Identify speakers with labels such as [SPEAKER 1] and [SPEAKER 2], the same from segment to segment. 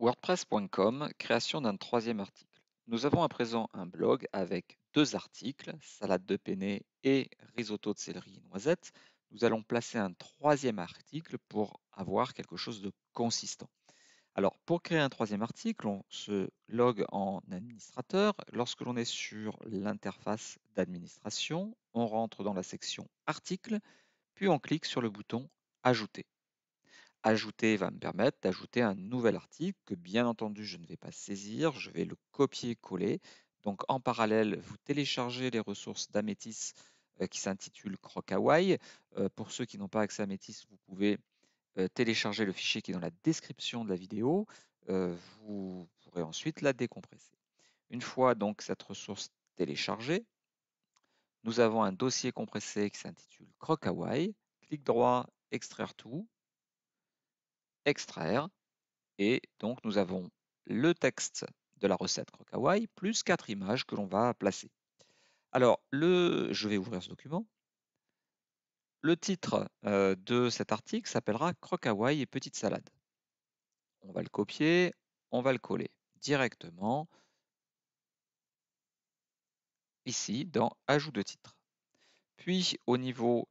[SPEAKER 1] WordPress.com, création d'un troisième article. Nous avons à présent un blog avec deux articles, salade de penne et risotto de céleri et noisette. Nous allons placer un troisième article pour avoir quelque chose de consistant. Alors, pour créer un troisième article, on se log en administrateur. Lorsque l'on est sur l'interface d'administration, on rentre dans la section articles, puis on clique sur le bouton Ajouter. Ajouter va me permettre d'ajouter un nouvel article que bien entendu je ne vais pas saisir, je vais le copier-coller. Donc en parallèle, vous téléchargez les ressources d'Ametis euh, qui s'intitule croc euh, pour ceux qui n'ont pas accès à Ametis, vous pouvez euh, télécharger le fichier qui est dans la description de la vidéo. vous pourrez ensuite la décompresser. Une fois donc cette ressource téléchargée, nous avons un dossier compressé qui s'intitule Croc-Hawaii. Clic droit, extraire tout, extraire. Et donc nous avons le texte de la recette Crocaway plus quatre images que l'on va placer. Alors, le, je vais ouvrir ce document. Le titre euh, de cet article s'appellera Crocaway et petite salade. On va le copier, on va le coller directement ici dans Ajout de titre. Puis au niveau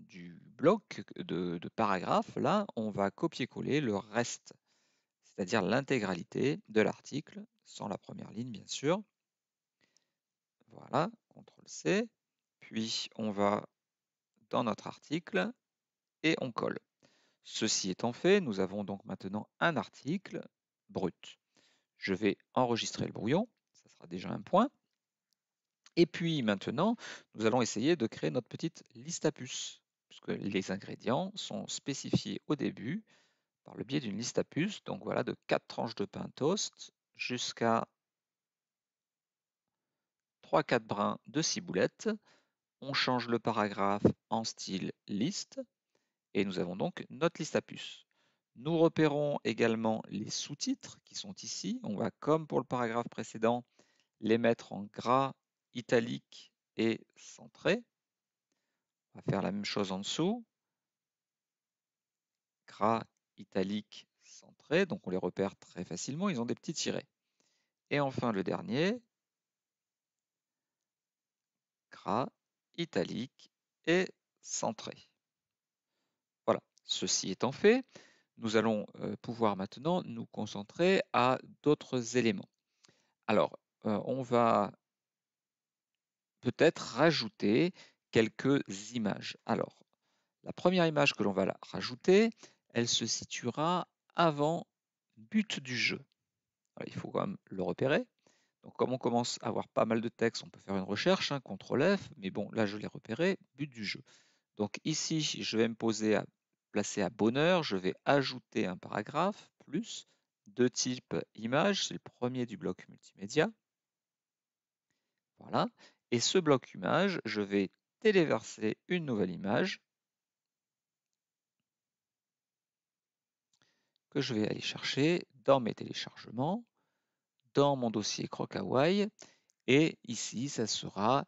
[SPEAKER 1] du bloc de, paragraphe, là, on va copier-coller le reste, c'est-à-dire l'intégralité de l'article, sans la première ligne, bien sûr. Voilà, CTRL-C. Puis, on va dans notre article et on colle. Ceci étant fait, nous avons donc maintenant un article brut. Je vais enregistrer le brouillon, ça sera déjà un point. Et puis maintenant, nous allons essayer de créer notre petite liste à puces puisque les ingrédients sont spécifiés au début par le biais d'une liste à puces, donc voilà, de 4 tranches de pain toast jusqu'à 3-4 brins de ciboulette. On change le paragraphe en style liste et nous avons donc notre liste à puces. Nous repérons également les sous-titres qui sont ici. On va, comme pour le paragraphe précédent, les mettre en gras, italique et centré. On va faire la même chose en dessous. Gras, italique, centré. Donc on les repère très facilement. Ils ont des petits tirés. Et enfin le dernier. Gras, italique et centré. Voilà. Ceci étant fait, nous allons euh, pouvoir maintenant nous concentrer à d'autres éléments. Alors, euh, on va peut-être rajouter quelques images. Alors, la première image que l'on va rajouter, elle se situera avant but du jeu. il faut quand même le repérer. Donc, comme on commence à avoir pas mal de texte on peut faire une recherche, un hein, contrôle F, mais bon, là je l'ai repéré, but du jeu. Donc ici, je vais me poser à, placer à bonheur, je vais ajouter un paragraphe, plus, de type image, c'est le premier du bloc multimédia. Voilà. Et ce bloc image, je vais téléverser une nouvelle image que je vais aller chercher dans mes téléchargements, dans mon dossier croc et ici, ça sera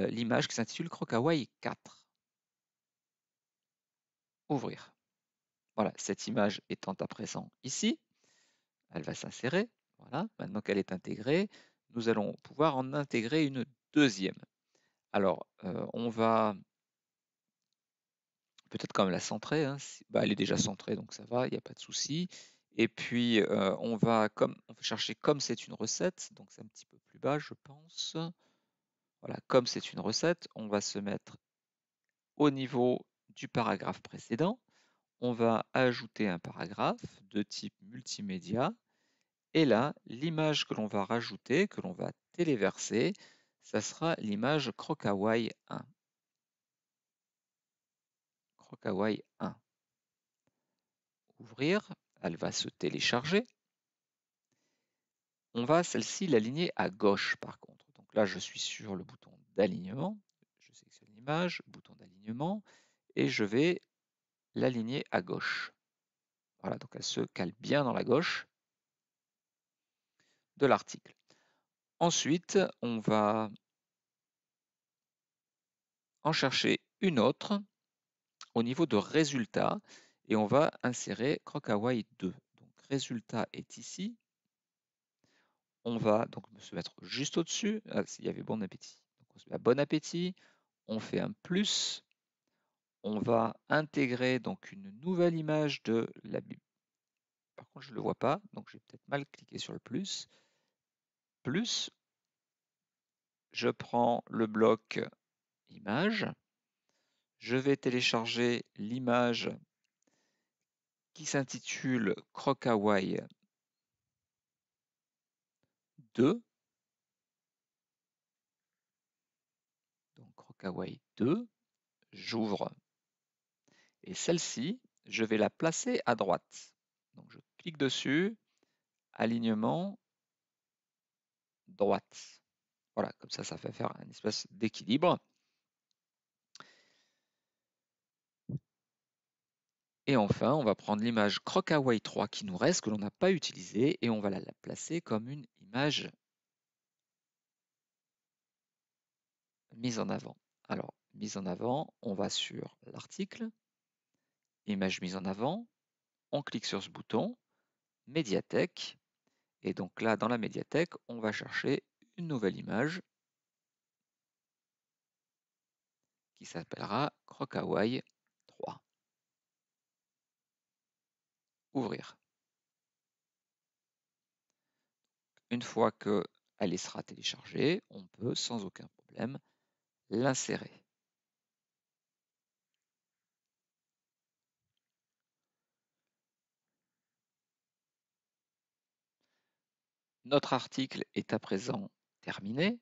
[SPEAKER 1] euh, l'image qui s'intitule croc 4. Ouvrir. Voilà, cette image étant à présent ici, elle va s'insérer. Voilà, maintenant qu'elle est intégrée, nous allons pouvoir en intégrer une deuxième. Alors, euh, on va peut-être comme la centrer. Hein, bah, elle est déjà centrée, donc ça va, il n'y a pas de souci. Et puis, euh, on, va comme, on va chercher comme c'est une recette, donc c'est un petit peu plus bas, je pense. Voilà, comme c'est une recette, on va se mettre au niveau du paragraphe précédent. On va ajouter un paragraphe de type multimédia. Et là, l'image que l'on va rajouter, que l'on va téléverser, ça sera l'image Crocaway 1. Crocaway 1. Ouvrir, elle va se télécharger. On va celle-ci l'aligner à gauche par contre. Donc là, je suis sur le bouton d'alignement. Je sélectionne l'image, bouton d'alignement, et je vais l'aligner à gauche. Voilà, donc elle se cale bien dans la gauche de l'article. Ensuite, on va en chercher une autre au niveau de résultat et on va insérer Crocaway 2. Donc résultat est ici. On va donc se mettre juste au-dessus. Ah, s'il y avait bon appétit. on bon appétit. On fait un plus. On va intégrer donc une nouvelle image de la Par contre, je ne le vois pas, donc j'ai peut-être mal cliqué sur le plus plus, je prends le bloc image, je vais télécharger l'image qui s'intitule Crocaway 2. Donc Crocaway 2, j'ouvre. Et celle-ci, je vais la placer à droite. Donc je clique dessus, alignement, droite. Voilà, comme ça, ça fait faire un espace d'équilibre. Et enfin, on va prendre l'image Crocaway 3 qui nous reste, que l'on n'a pas utilisée, et on va la placer comme une image mise en avant. Alors, mise en avant, on va sur l'article, image mise en avant, on clique sur ce bouton, médiathèque, et donc là, dans la médiathèque, on va chercher une nouvelle image qui s'appellera Croc 3. Ouvrir. Une fois qu'elle sera téléchargée, on peut sans aucun problème l'insérer. Notre article est à présent terminé.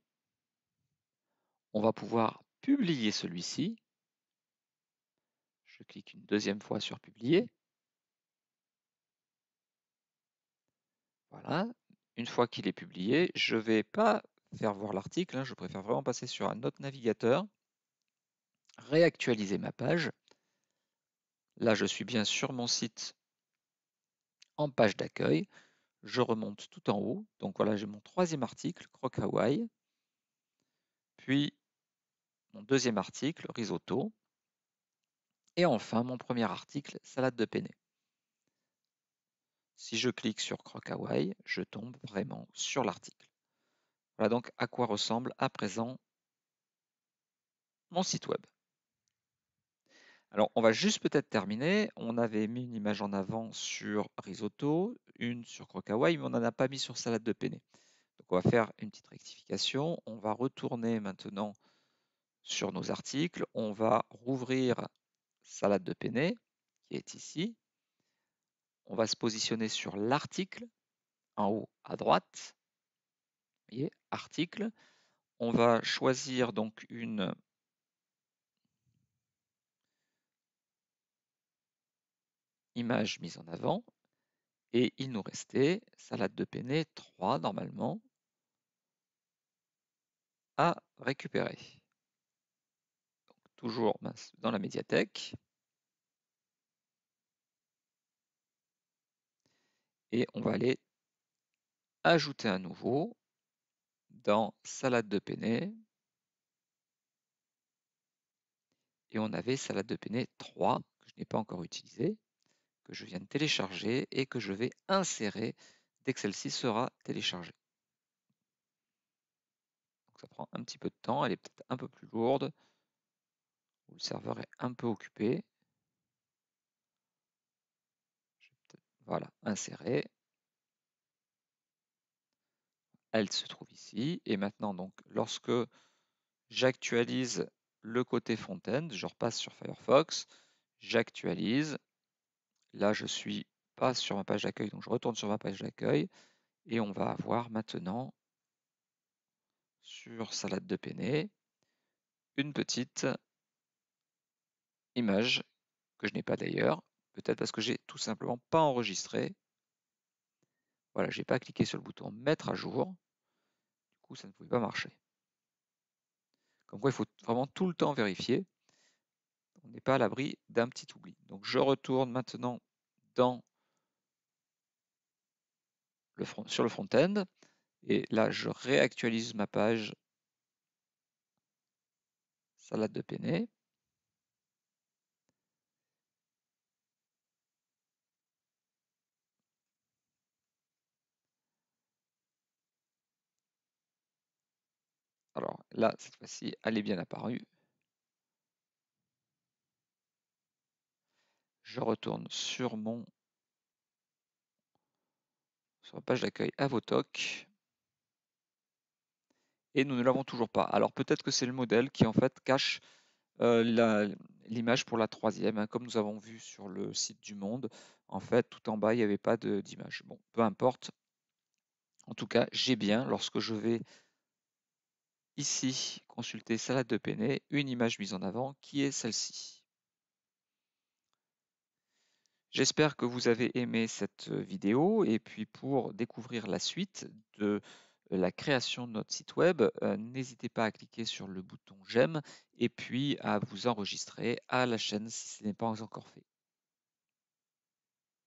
[SPEAKER 1] On va pouvoir publier celui-ci. Je clique une deuxième fois sur publier. Voilà. Une fois qu'il est publié, je ne vais pas faire voir l'article. Hein. Je préfère vraiment passer sur un autre navigateur. Réactualiser ma page. Là, je suis bien sur mon site en page d'accueil je remonte tout en haut. Donc voilà, j'ai mon troisième article, Croque Hawaii. Puis mon deuxième article, risotto. Et enfin, mon premier article, salade de penne. Si je clique sur Croque Hawaii, je tombe vraiment sur l'article. Voilà donc à quoi ressemble à présent mon site web. Alors, on va juste peut-être terminer. On avait mis une image en avant sur risotto, une sur croquaway, mais on n'en a pas mis sur salade de penne. Donc, on va faire une petite rectification. On va retourner maintenant sur nos articles. On va rouvrir salade de penne, qui est ici. On va se positionner sur l'article, en haut à droite. Vous voyez, article. On va choisir donc une image mise en avant. Et il nous restait salade de penne 3 normalement à récupérer. toujours dans la médiathèque. Et on va aller ajouter un nouveau dans salade de penne. Et on avait salade de penne 3 que je n'ai pas encore utilisé que je viens de télécharger et que je vais insérer dès que celle-ci sera téléchargée. Donc ça prend un petit peu de temps, elle est peut-être un peu plus lourde, où le serveur est un peu occupé. voilà, insérer. Elle se trouve ici. Et maintenant, donc, lorsque j'actualise le côté front-end, je repasse sur Firefox, j'actualise, Là, je suis pas sur ma page d'accueil, donc je retourne sur ma page d'accueil et on va avoir maintenant sur salade de penne une petite image que je n'ai pas d'ailleurs, peut-être parce que j'ai tout simplement pas enregistré. Voilà, j'ai pas cliqué sur le bouton mettre à jour. Du coup, ça ne pouvait pas marcher. Comme quoi, il faut vraiment tout le temps vérifier pas à l'abri d'un petit oubli. Donc je retourne maintenant dans le sur le front-end et là je réactualise ma page salade de péné. Alors là, cette fois-ci, elle est bien apparue. je retourne sur mon sur la page d'accueil Avotoc. Et nous ne l'avons toujours pas. Alors peut-être que c'est le modèle qui en fait cache euh, l'image pour la troisième. Hein, comme nous avons vu sur le site du Monde, en fait tout en bas il n'y avait pas d'image. Bon, peu importe. En tout cas, j'ai bien, lorsque je vais ici consulter salade de Pené une image mise en avant qui est celle-ci. J'espère que vous avez aimé cette vidéo et puis pour découvrir la suite de la création de notre site web, n'hésitez pas à cliquer sur le bouton j'aime et puis à vous enregistrer à la chaîne si ce n'est pas encore fait.